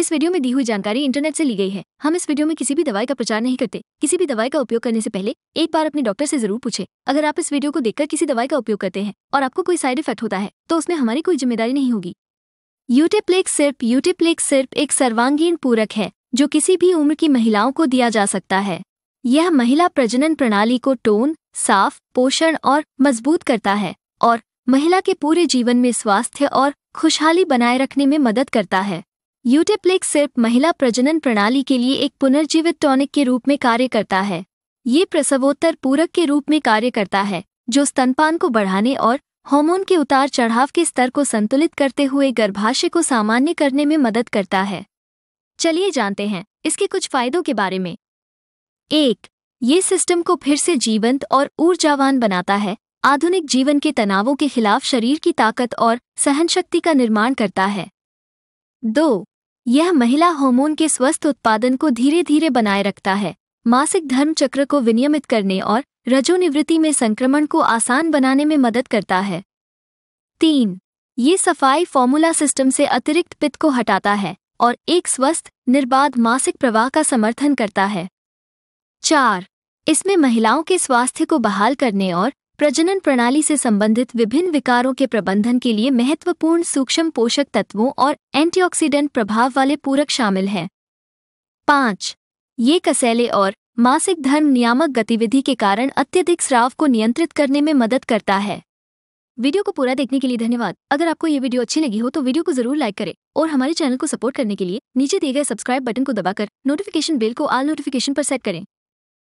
इस वीडियो में दी हुई जानकारी इंटरनेट से ली गई है हम इस वीडियो में किसी भी दवाई का प्रचार नहीं करते किसी भी दवाई का उपयोग करने से पहले एक बार अपने डॉक्टर से जरूर पूछे अगर आप इस वीडियो को देखकर किसी दवाई का उपयोग करते हैं और आपको कोई साइड इफेक्ट होता है तो उसमें हमारी कोई जिम्मेदारी नहीं होगी यूटेप्लेक सिर्फ यूटेप्लेक सिर्फ एक सर्वांगीण पूरक है जो किसी भी उम्र की महिलाओं को दिया जा सकता है यह महिला प्रजनन प्रणाली को टोन साफ पोषण और मजबूत करता है और महिला के पूरे जीवन में स्वास्थ्य और खुशहाली बनाए रखने में मदद करता है यूटेप्लेक्स सिर्फ महिला प्रजनन प्रणाली के लिए एक पुनर्जीवित टॉनिक के रूप में कार्य करता है ये प्रसवोत्तर पूरक के रूप में कार्य करता है जो स्तनपान को बढ़ाने और हार्मोन के उतार चढ़ाव के स्तर को संतुलित करते हुए गर्भाशय को सामान्य करने में मदद करता है चलिए जानते हैं इसके कुछ फायदों के बारे में एक ये सिस्टम को फिर से जीवंत और ऊर्जावान बनाता है आधुनिक जीवन के तनावों के खिलाफ शरीर की ताकत और सहनशक्ति का निर्माण करता है दो यह महिला हार्मोन के स्वस्थ उत्पादन को धीरे धीरे बनाए रखता है मासिक धर्म चक्र को विनियमित करने और रजोनिवृत्ति में संक्रमण को आसान बनाने में मदद करता है तीन ये सफाई फॉर्मूला सिस्टम से अतिरिक्त पित्त को हटाता है और एक स्वस्थ निर्बाध मासिक प्रवाह का समर्थन करता है चार इसमें महिलाओं के स्वास्थ्य को बहाल करने और प्रजनन प्रणाली से संबंधित विभिन्न विकारों के प्रबंधन के लिए महत्वपूर्ण सूक्ष्म पोषक तत्वों और एंटीऑक्सीडेंट प्रभाव वाले पूरक शामिल हैं पाँच ये कसैले और मासिक धर्म नियामक गतिविधि के कारण अत्यधिक स्राव को नियंत्रित करने में मदद करता है वीडियो को पूरा देखने के लिए धन्यवाद अगर आपको ये वीडियो अच्छी लगी हो तो वीडियो को जरूर लाइक करें और हमारे चैनल को सपोर्ट करने के लिए नीचे दिए गए सब्सक्राइब बटन को दबाकर नोटिफिकेशन बेल को आल नोटिफिकेशन पर सेट करें